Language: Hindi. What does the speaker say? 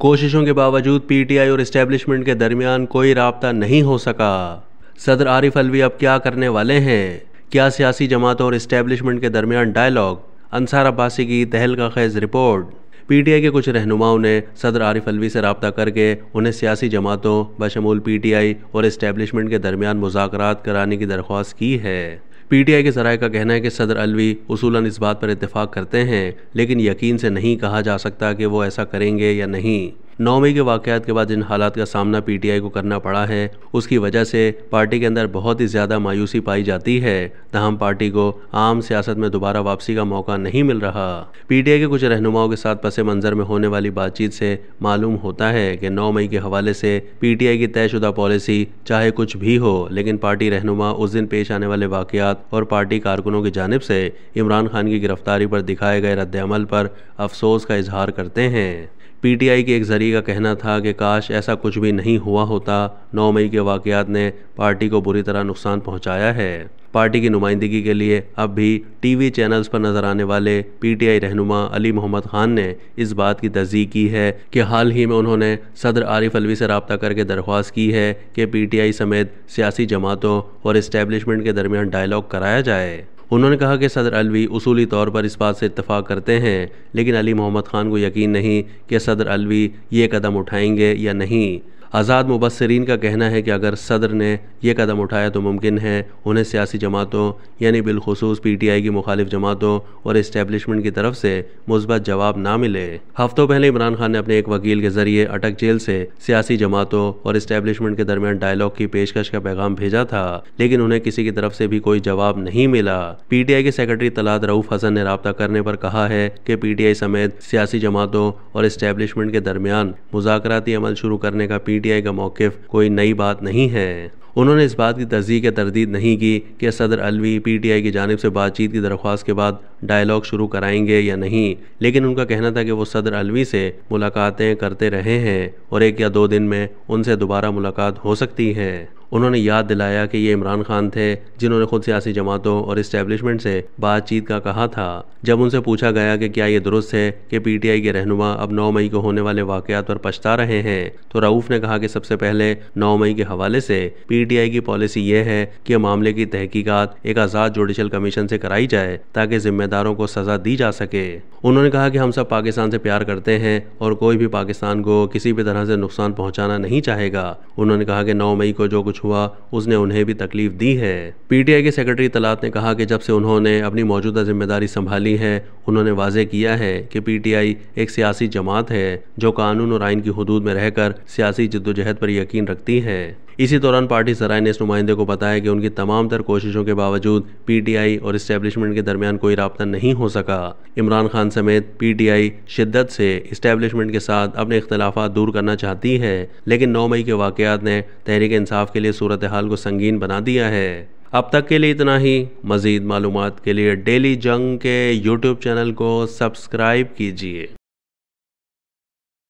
कोशिशों के बावजूद पीटीआई और इस्टेब्लिशमेंट के दरमियान कोई रबता नहीं हो सका सदर आरिफ अलवी अब क्या करने वाले हैं क्या सियासी जमातों और इस्टेब्लिशमेंट के दरमियान डायलॉग अंसार अब्बासी की तहलका खैज रिपोर्ट पीटीआई के कुछ रहनुमाओं ने सदर आरिफ अलवी से रबता करके उन्हें सियासी जमातों बशमूल पीटीआई और इस्टेब्लिशमेंट के दरमियान मुजाकर कराने की दरख्वास्त की है पीटीआई के जराये का कहना है कि सदर अलवी उसूलन इस बात पर इतफाक़ करते हैं लेकिन यकीन से नहीं कहा जा सकता कि वो ऐसा करेंगे या नहीं नौ मई के वाक़ात के बाद जिन हालात का सामना पीटीआई को करना पड़ा है उसकी वजह से पार्टी के अंदर बहुत ही ज़्यादा मायूसी पाई जाती है तहम पार्टी को आम सियासत में दोबारा वापसी का मौका नहीं मिल रहा पीटीआई के कुछ रहनुमाओं के साथ पसे मंजर में होने वाली बातचीत से मालूम होता है कि नौ मई के हवाले से पीटीआई की तयशुदा पॉलिसी चाहे कुछ भी हो लेकिन पार्टी रहनुमा उस दिन पेश आने वाले वाकयात और पार्टी कारकुनों की जानब से इमरान खान की गिरफ्तारी पर दिखाए गए रद्द पर अफसोस का इजहार करते हैं पीटीआई के एक जरिए अधिकारी का कहना था कि काश ऐसा कुछ भी नहीं हुआ होता 9 मई के वाकयात ने पार्टी को बुरी तरह नुकसान पहुंचाया है पार्टी की नुमाइंदगी के लिए अब भी टीवी चैनल्स पर नजर आने वाले पीटीआई रहनुमा अली मोहम्मद खान ने इस बात की तस्दीक की है कि हाल ही में उन्होंने सदर आरिफ अलवी से रबता करके दरख्वास्त की है कि पीटीआई समेत सियासी जमातों और इस्टेब्लिशमेंट के दरमियान डायलॉग कराया जाए उन्होंने कहा कि सदर अलवी उसूली तौर पर इस बात से इतफ़ाक़ करते हैं लेकिन अली मोहम्मद ख़ान को यकीन नहीं कि सदर अलवी ये कदम उठाएंगे या नहीं आज़ाद मुबसरीन का कहना है कि अगर सदर ने यह कदम उठाया तो मुमकिन है उन्हें सियासी जमातों यानी बिलखसूस पी टी आई की मुखालिफ जमातों और इस्टेबलिशमेंट की तरफ से मुस्बत जवाब ना मिले हफ्तों पहले इमरान खान ने अपने एक वकील के जरिए अटक जेल से सियासी जमातों और इस्टेबलिशमेंट के दरमियान डायलॉग की पेशकश का पैगाम भेजा था लेकिन उन्हें किसी की तरफ से भी कोई जवाब नहीं मिला पी टी आई के सेक्रेटरी तलाद रऊफ हसन ने रबता करने पर कहा है कि आई समेत सियासी जमातों और इस्टेबलिशमेंट के दरमियान मुजाकती अमल शुरू करने का पी पीटीआई का मौकफ कोई नई बात नहीं है उन्होंने इस बात की तस्दीक या तरदीद नहीं की कि सदर अलवी पीटीआई की जानब से बातचीत की दरख्वास्त के बाद डायलॉग शुरू कराएंगे या नहीं लेकिन उनका कहना था कि वो सदर अलवी से मुलाकातें करते रहे हैं और एक या दो दिन में उनसे दोबारा मुलाकात हो सकती है उन्होंने याद दिलाया कि ये इमरान खान थे जिन्होंने खुद सियासी जमातों और इस्टेब्लिशमेंट से बातचीत का कहा था जब उनसे पूछा गया कि क्या ये दुरुस्त है कि पीटीआई के रहनुमा अब नौ मई को होने वाले वाकयात पर पछता रहे हैं तो रऊफ ने कहा कि सबसे पहले नौ मई के हवाले से पीटीआई की पॉलिसी यह है कि मामले की तहकीक़त एक आज़ाद जुडिशल कमीशन से कराई जाए ताकि जिम्मेदारों को सजा दी जा सके उन्होंने कहा कि हम सब पाकिस्तान से प्यार करते हैं और कोई भी पाकिस्तान को किसी भी तरह से नुकसान पहुंचाना नहीं चाहेगा उन्होंने कहा कि नौ मई को जो कुछ हुआ उसने उन्हें भी तकलीफ दी है पीटीआई के सेक्रेटरी तलात ने कहा कि जब से उन्होंने अपनी मौजूदा जिम्मेदारी संभाली है उन्होंने वाजे किया है कि पीटीआई एक सियासी जमात है जो कानून और आइन की हदूद में रहकर सियासी जद्दोजहद पर यकीन रखती है इसी दौरान पार्टी सराय ने इस नुमाइंदे को बताया कि उनकी तमाम तर कोशिशों के बावजूद पीटीआई और इस्टेब्लिशमेंट के दरमियान कोई रबता नहीं हो सका इमरान खान समेत पीटीआई शिद्दत से इस्टेब्लिशमेंट के साथ अपने इख्तलाफ दूर करना चाहती है लेकिन नौ मई के वाकत ने तहरीक इंसाफ के लिए सूरत हाल को संगीन बना दिया है अब तक के लिए इतना ही मज़ीद मालूम के लिए डेली जंग के यूट्यूब चैनल को सब्सक्राइब कीजिए